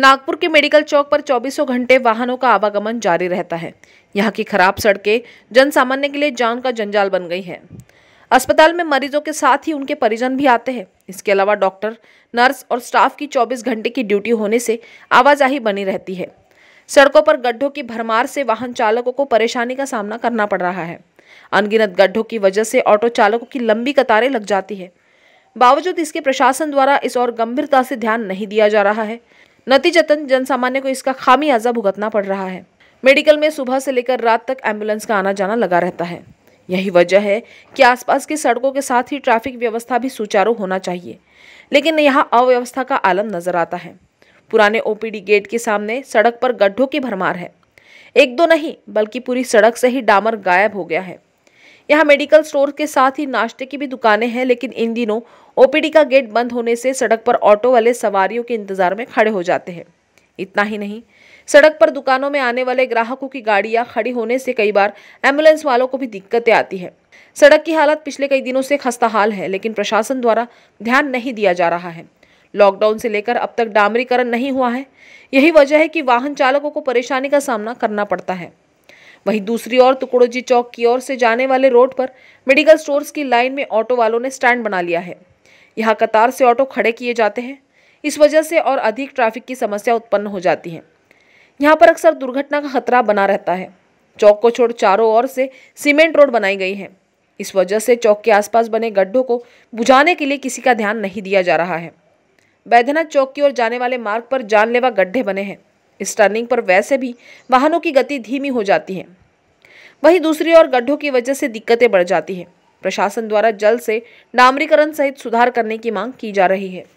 नागपुर के मेडिकल चौक पर चौबीसों घंटे वाहनों का आवागमन जारी रहता है यहाँ की खराब सड़कें जन सामान्य के लिए जान का जंजाल बन गई है अस्पताल में मरीजों के साथ ही उनके परिजन भी आते हैं इसके अलावा डॉक्टर नर्स और स्टाफ की 24 घंटे की ड्यूटी होने से आवाजाही बनी रहती है सड़कों पर गड्ढों की भरमार से वाहन चालकों को परेशानी का सामना करना पड़ रहा है अनगिनत गड्ढों की वजह से ऑटो चालकों की लंबी कतारें लग जाती है बावजूद इसके प्रशासन द्वारा इस और गंभीरता से ध्यान नहीं दिया जा रहा है नतीजतन जनसामान्य को इसका खामियाजा भुगतना पड़ रहा है मेडिकल में सुबह से लेकर रात तक एम्बुलेंस का आना जाना लगा रहता है यही वजह है कि आसपास की सड़कों के साथ ही ट्रैफिक व्यवस्था भी सुचारू होना चाहिए लेकिन यहाँ अव्यवस्था का आलम नजर आता है पुराने ओपीडी गेट के सामने सड़क पर गड्ढों की भरमार है एक दो नहीं बल्कि पूरी सड़क से ही डामर गायब हो गया है यहाँ मेडिकल स्टोर के साथ ही नाश्ते की भी दुकानें हैं लेकिन इन दिनों ओपीडी का गेट बंद होने से सड़क पर ऑटो वाले सवारियों के इंतजार में खड़े हो जाते हैं इतना ही नहीं सड़क पर दुकानों में आने वाले ग्राहकों की गाड़ियां खड़ी होने से कई बार एम्बुलेंस वालों को भी दिक्कतें आती है सड़क की हालत पिछले कई दिनों से खस्ताहाल है लेकिन प्रशासन द्वारा ध्यान नहीं दिया जा रहा है लॉकडाउन से लेकर अब तक डामरीकरण नहीं हुआ है यही वजह है कि वाहन चालकों को परेशानी का सामना करना पड़ता है वहीं दूसरी ओर तुकड़ोजी चौक की ओर से जाने वाले रोड पर मेडिकल स्टोर्स की लाइन में ऑटो वालों ने स्टैंड बना लिया है यहाँ कतार से ऑटो खड़े किए जाते हैं इस वजह से और अधिक ट्रैफिक की समस्या उत्पन्न हो जाती है यहाँ पर अक्सर दुर्घटना का खतरा बना रहता है चौक को छोड़ चारों ओर से सीमेंट रोड बनाई गई है इस वजह से चौक के आसपास बने गड्ढों को बुझाने के लिए किसी का ध्यान नहीं दिया जा रहा है बैद्यनाथ चौक की ओर जाने वाले मार्ग पर जानलेवा गड्ढे बने हैं इस टर्निंग पर वैसे भी वाहनों की गति धीमी हो जाती है वहीं दूसरी ओर गड्ढों की वजह से दिक्कतें बढ़ जाती हैं प्रशासन द्वारा जल्द से नामरीकरण सहित सुधार करने की मांग की जा रही है